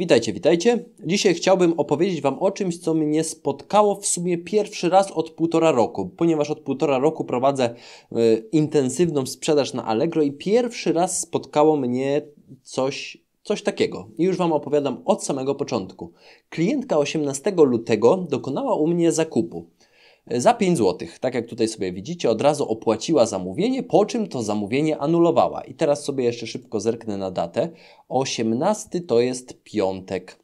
Witajcie, witajcie. Dzisiaj chciałbym opowiedzieć Wam o czymś, co mnie spotkało w sumie pierwszy raz od półtora roku, ponieważ od półtora roku prowadzę y, intensywną sprzedaż na Allegro i pierwszy raz spotkało mnie coś, coś takiego. I już Wam opowiadam od samego początku. Klientka 18 lutego dokonała u mnie zakupu za 5 zł. Tak jak tutaj sobie widzicie, od razu opłaciła zamówienie, po czym to zamówienie anulowała. I teraz sobie jeszcze szybko zerknę na datę. 18 to jest piątek.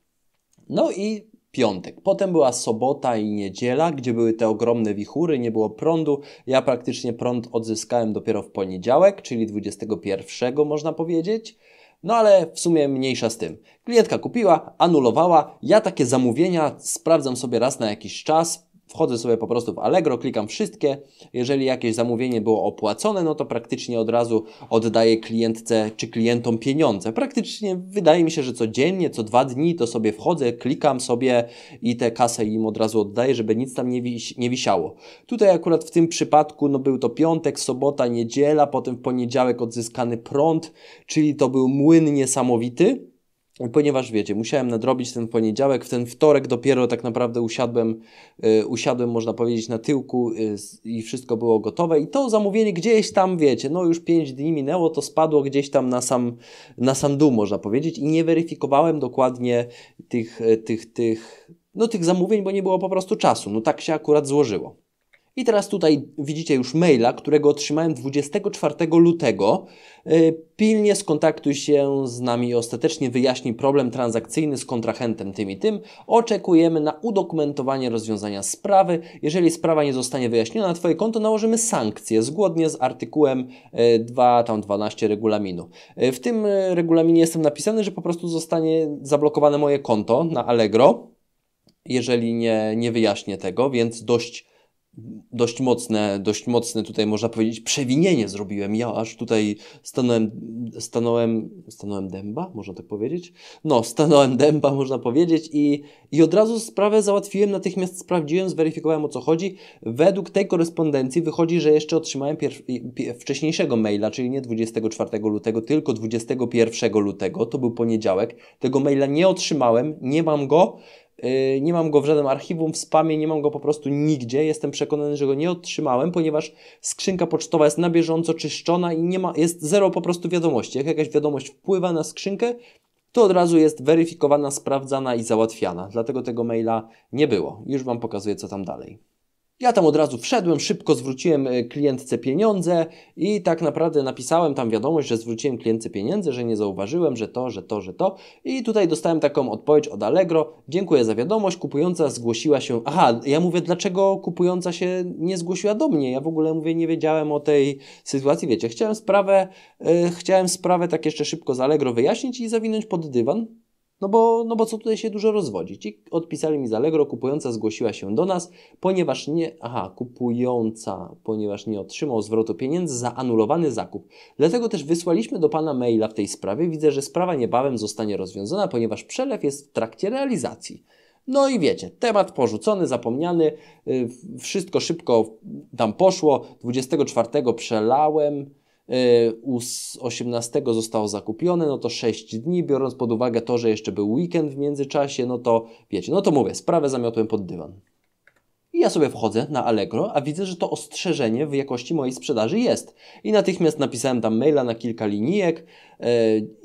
No i piątek. Potem była sobota i niedziela, gdzie były te ogromne wichury, nie było prądu. Ja praktycznie prąd odzyskałem dopiero w poniedziałek, czyli 21 można powiedzieć. No ale w sumie mniejsza z tym. Klientka kupiła, anulowała. Ja takie zamówienia sprawdzam sobie raz na jakiś czas, Wchodzę sobie po prostu w Allegro, klikam wszystkie. Jeżeli jakieś zamówienie było opłacone, no to praktycznie od razu oddaję klientce czy klientom pieniądze. Praktycznie wydaje mi się, że codziennie, co dwa dni to sobie wchodzę, klikam sobie i tę kasę im od razu oddaję, żeby nic tam nie, wisi nie wisiało. Tutaj akurat w tym przypadku no był to piątek, sobota, niedziela, potem w poniedziałek odzyskany prąd, czyli to był młyn niesamowity ponieważ wiecie, musiałem nadrobić ten poniedziałek, w ten wtorek dopiero tak naprawdę usiadłem, y, usiadłem można powiedzieć, na tyłku y, i wszystko było gotowe i to zamówienie gdzieś tam, wiecie, no już 5 dni minęło, to spadło gdzieś tam na sam, na sam dół, można powiedzieć i nie weryfikowałem dokładnie tych, y, tych, tych, no, tych zamówień, bo nie było po prostu czasu, no tak się akurat złożyło. I teraz tutaj widzicie już maila, którego otrzymałem 24 lutego. E, pilnie skontaktuj się z nami i ostatecznie wyjaśnij problem transakcyjny z kontrahentem tym i tym. Oczekujemy na udokumentowanie rozwiązania sprawy. Jeżeli sprawa nie zostanie wyjaśniona, na Twoje konto nałożymy sankcje zgodnie z artykułem 2, e, tam 12 regulaminu. E, w tym regulaminie jestem napisany, że po prostu zostanie zablokowane moje konto na Allegro, jeżeli nie, nie wyjaśnię tego, więc dość dość mocne, dość mocne tutaj można powiedzieć przewinienie zrobiłem. Ja aż tutaj stanąłem, stanąłem, stanąłem dęba, można tak powiedzieć? No, stanąłem dęba, można powiedzieć i, i od razu sprawę załatwiłem, natychmiast sprawdziłem, zweryfikowałem o co chodzi. Według tej korespondencji wychodzi, że jeszcze otrzymałem wcześniejszego maila, czyli nie 24 lutego, tylko 21 lutego, to był poniedziałek. Tego maila nie otrzymałem, nie mam go, Y, nie mam go w żadnym archiwum, w spamie, nie mam go po prostu nigdzie. Jestem przekonany, że go nie otrzymałem, ponieważ skrzynka pocztowa jest na bieżąco czyszczona i nie ma, jest zero po prostu wiadomości. Jak jakaś wiadomość wpływa na skrzynkę, to od razu jest weryfikowana, sprawdzana i załatwiana. Dlatego tego maila nie było. Już Wam pokazuję, co tam dalej. Ja tam od razu wszedłem, szybko zwróciłem e, klientce pieniądze i tak naprawdę napisałem tam wiadomość, że zwróciłem klientce pieniądze, że nie zauważyłem, że to, że to, że to. I tutaj dostałem taką odpowiedź od Allegro. Dziękuję za wiadomość. Kupująca zgłosiła się. Aha, ja mówię, dlaczego kupująca się nie zgłosiła do mnie? Ja w ogóle mówię, nie wiedziałem o tej sytuacji. Wiecie, chciałem sprawę, yy, chciałem sprawę tak jeszcze szybko z Allegro wyjaśnić i zawinąć pod dywan no bo, no bo co tutaj się dużo rozwodzić? I odpisali mi z Allegro, kupująca zgłosiła się do nas, ponieważ nie, aha, kupująca, ponieważ nie otrzymał zwrotu pieniędzy za anulowany zakup. Dlatego też wysłaliśmy do Pana maila w tej sprawie. Widzę, że sprawa niebawem zostanie rozwiązana, ponieważ przelew jest w trakcie realizacji. No i wiecie, temat porzucony, zapomniany, y, wszystko szybko tam poszło. 24 przelałem 18 e, zostało zakupione, no to 6 dni, biorąc pod uwagę to, że jeszcze był weekend w międzyczasie, no to wiecie, no to mówię, sprawę zamiotłem pod dywan. I ja sobie wchodzę na Allegro, a widzę, że to ostrzeżenie w jakości mojej sprzedaży jest. I natychmiast napisałem tam maila na kilka linijek yy,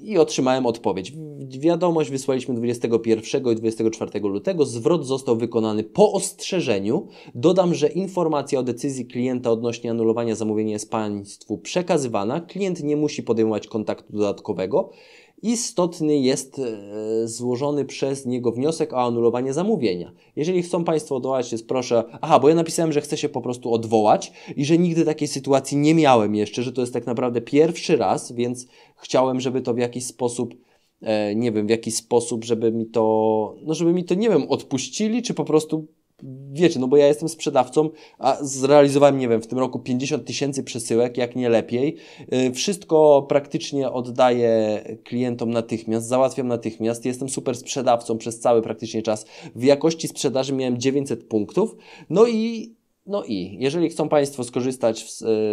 i otrzymałem odpowiedź. Wiadomość wysłaliśmy 21 i 24 lutego. Zwrot został wykonany po ostrzeżeniu. Dodam, że informacja o decyzji klienta odnośnie anulowania zamówienia jest Państwu przekazywana. Klient nie musi podejmować kontaktu dodatkowego istotny jest e, złożony przez niego wniosek o anulowanie zamówienia. Jeżeli chcą Państwo odwołać się, proszę, aha, bo ja napisałem, że chcę się po prostu odwołać i że nigdy takiej sytuacji nie miałem jeszcze, że to jest tak naprawdę pierwszy raz, więc chciałem, żeby to w jakiś sposób e, nie wiem w jaki sposób, żeby mi to, no żeby mi to, nie wiem, odpuścili, czy po prostu wiecie, no bo ja jestem sprzedawcą, a zrealizowałem, nie wiem, w tym roku 50 tysięcy przesyłek, jak nie lepiej. Y, wszystko praktycznie oddaję klientom natychmiast, załatwiam natychmiast. Jestem super sprzedawcą przez cały praktycznie czas. W jakości sprzedaży miałem 900 punktów. No i no i jeżeli chcą Państwo skorzystać,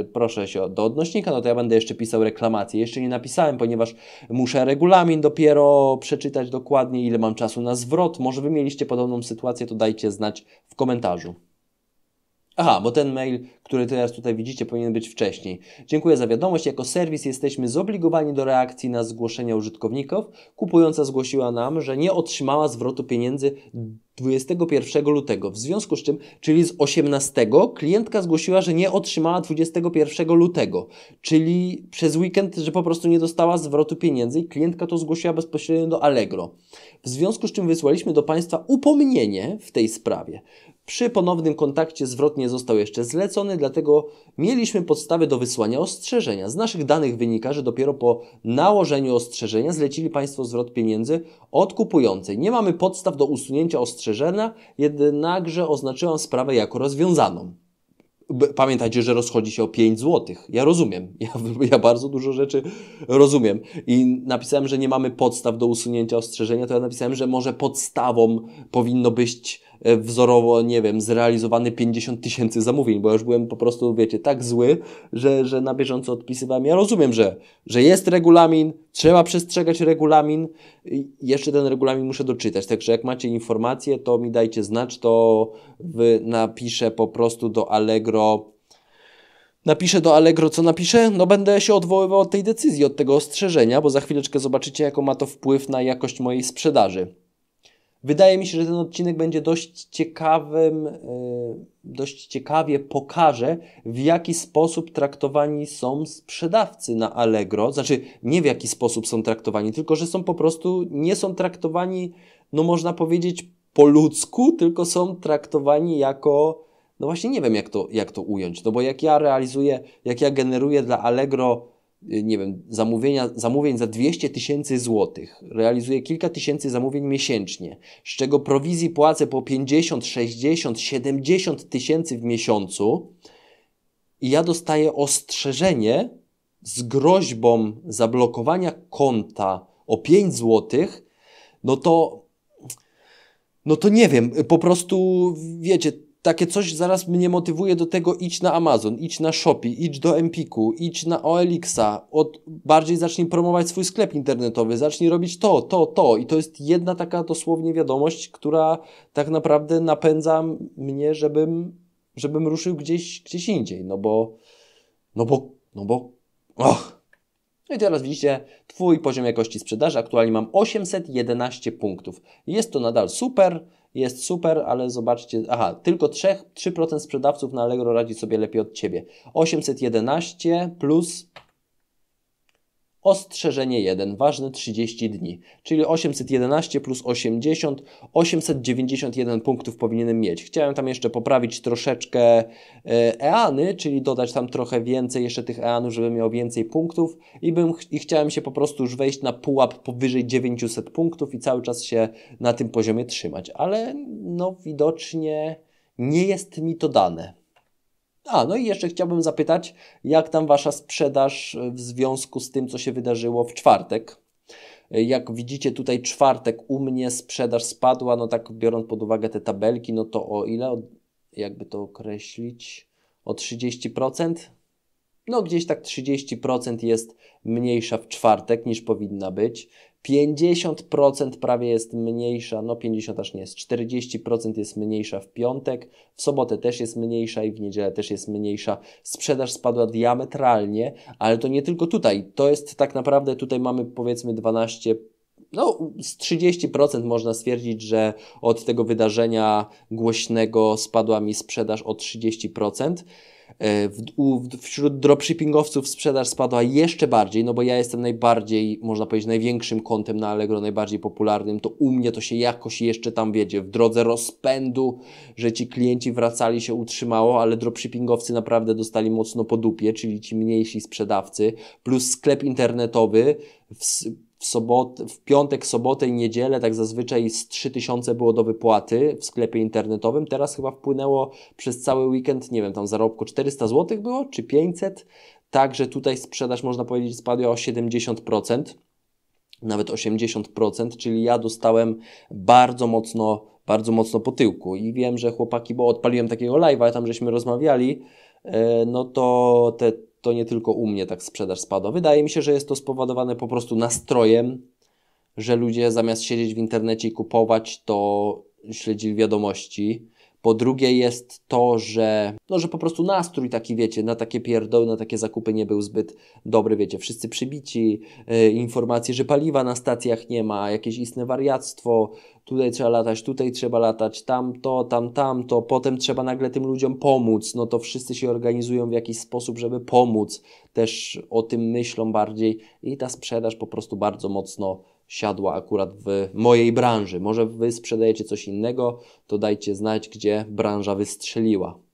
e, proszę się do odnośnika, no to ja będę jeszcze pisał reklamację. Jeszcze nie napisałem, ponieważ muszę regulamin dopiero przeczytać dokładnie, ile mam czasu na zwrot. Może Wy mieliście podobną sytuację, to dajcie znać w komentarzu. Aha, bo ten mail, który teraz tutaj widzicie, powinien być wcześniej. Dziękuję za wiadomość. Jako serwis jesteśmy zobligowani do reakcji na zgłoszenia użytkowników. Kupująca zgłosiła nam, że nie otrzymała zwrotu pieniędzy 21 lutego, w związku z czym, czyli z 18, klientka zgłosiła, że nie otrzymała 21 lutego, czyli przez weekend, że po prostu nie dostała zwrotu pieniędzy i klientka to zgłosiła bezpośrednio do Allegro. W związku z czym wysłaliśmy do Państwa upomnienie w tej sprawie. Przy ponownym kontakcie zwrot nie został jeszcze zlecony, dlatego mieliśmy podstawy do wysłania ostrzeżenia. Z naszych danych wynika, że dopiero po nałożeniu ostrzeżenia zlecili Państwo zwrot pieniędzy od kupującej. Nie mamy podstaw do usunięcia ostrzeżenia, jednakże oznaczyłam sprawę jako rozwiązaną. Pamiętajcie, że rozchodzi się o 5 zł. Ja rozumiem. Ja, ja, bardzo dużo rzeczy rozumiem. I napisałem, że nie mamy podstaw do usunięcia ostrzeżenia, to ja napisałem, że może podstawą powinno być E, wzorowo, nie wiem, zrealizowany 50 tysięcy zamówień, bo już byłem po prostu, wiecie, tak zły, że, że na bieżąco odpisywałem. Ja rozumiem, że, że jest regulamin, trzeba przestrzegać regulamin. Jeszcze ten regulamin muszę doczytać, także jak macie informacje, to mi dajcie znać, to napiszę po prostu do Allegro napiszę do Allegro, co napiszę? No będę się odwoływał od tej decyzji, od tego ostrzeżenia, bo za chwileczkę zobaczycie, jaką ma to wpływ na jakość mojej sprzedaży. Wydaje mi się, że ten odcinek będzie dość ciekawym, e, dość ciekawie pokaże, w jaki sposób traktowani są sprzedawcy na Allegro. Znaczy, nie w jaki sposób są traktowani, tylko że są po prostu, nie są traktowani, no można powiedzieć, po ludzku, tylko są traktowani jako, no właśnie nie wiem, jak to, jak to ująć. No bo jak ja realizuję, jak ja generuję dla Allegro Y, nie wiem, zamówienia, zamówień za 200 tysięcy złotych, realizuję kilka tysięcy zamówień miesięcznie, z czego prowizji płacę po 50, 60, 70 tysięcy w miesiącu i ja dostaję ostrzeżenie z groźbą zablokowania konta o 5 złotych, no to no to nie wiem, po prostu wiecie, takie coś zaraz mnie motywuje do tego, idź na Amazon, idź na Shopee, idź do Empiku, idź na OLX-a, od, bardziej zacznij promować swój sklep internetowy, zacznij robić to, to, to i to jest jedna taka dosłownie wiadomość, która tak naprawdę napędza mnie, żebym, żebym ruszył gdzieś, gdzieś indziej, no bo, no bo, no bo, och. No i teraz widzicie, Twój poziom jakości sprzedaży, aktualnie mam 811 punktów. Jest to nadal super, jest super, ale zobaczcie, aha, tylko 3, 3% sprzedawców na Allegro radzi sobie lepiej od Ciebie. 811 plus Ostrzeżenie 1, ważne 30 dni, czyli 811 plus 80, 891 punktów powinienem mieć. Chciałem tam jeszcze poprawić troszeczkę e, eany, czyli dodać tam trochę więcej jeszcze tych eanów, żeby miał więcej punktów i, bym, i chciałem się po prostu już wejść na pułap powyżej 900 punktów i cały czas się na tym poziomie trzymać, ale no widocznie nie jest mi to dane. A, no i jeszcze chciałbym zapytać, jak tam Wasza sprzedaż e, w związku z tym, co się wydarzyło w czwartek? E, jak widzicie tutaj czwartek u mnie sprzedaż spadła, no tak biorąc pod uwagę te tabelki, no to o ile, jakby to określić, o 30%? No gdzieś tak 30% jest mniejsza w czwartek niż powinna być. 50% prawie jest mniejsza, no 50 aż nie jest, 40% jest mniejsza w piątek, w sobotę też jest mniejsza i w niedzielę też jest mniejsza. Sprzedaż spadła diametralnie, ale to nie tylko tutaj. To jest tak naprawdę, tutaj mamy powiedzmy 12 no, z 30% można stwierdzić, że od tego wydarzenia głośnego spadła mi sprzedaż o 30%. E, w, u, wśród dropshippingowców sprzedaż spadła jeszcze bardziej, no bo ja jestem najbardziej, można powiedzieć, największym kontem na Allegro, najbardziej popularnym, to u mnie to się jakoś jeszcze tam wiedzie, w drodze rozpędu, że ci klienci wracali się utrzymało, ale dropshippingowcy naprawdę dostali mocno po dupie, czyli ci mniejsi sprzedawcy, plus sklep internetowy, w, w, sobot, w piątek, sobotę i niedzielę tak zazwyczaj z 3000 było do wypłaty w sklepie internetowym. Teraz chyba wpłynęło przez cały weekend, nie wiem, tam zarobku 400 zł było czy 500. Także tutaj sprzedaż można powiedzieć spadła o 70%, nawet 80%, czyli ja dostałem bardzo mocno, bardzo mocno po tyłku i wiem, że chłopaki, bo odpaliłem takiego live'a, tam żeśmy rozmawiali, e, no to te to nie tylko u mnie tak sprzedaż spada. Wydaje mi się, że jest to spowodowane po prostu nastrojem, że ludzie zamiast siedzieć w internecie i kupować, to śledzili wiadomości po drugie jest to, że, no, że po prostu nastrój taki, wiecie, na takie pierdoły, na takie zakupy nie był zbyt dobry, wiecie, wszyscy przybici, yy, informacje, że paliwa na stacjach nie ma, jakieś istne wariactwo, tutaj trzeba latać, tutaj trzeba latać, tam to, tam, tamto, potem trzeba nagle tym ludziom pomóc, no to wszyscy się organizują w jakiś sposób, żeby pomóc, też o tym myślą bardziej i ta sprzedaż po prostu bardzo mocno siadła akurat w mojej branży. Może Wy sprzedajecie coś innego, to dajcie znać, gdzie branża wystrzeliła.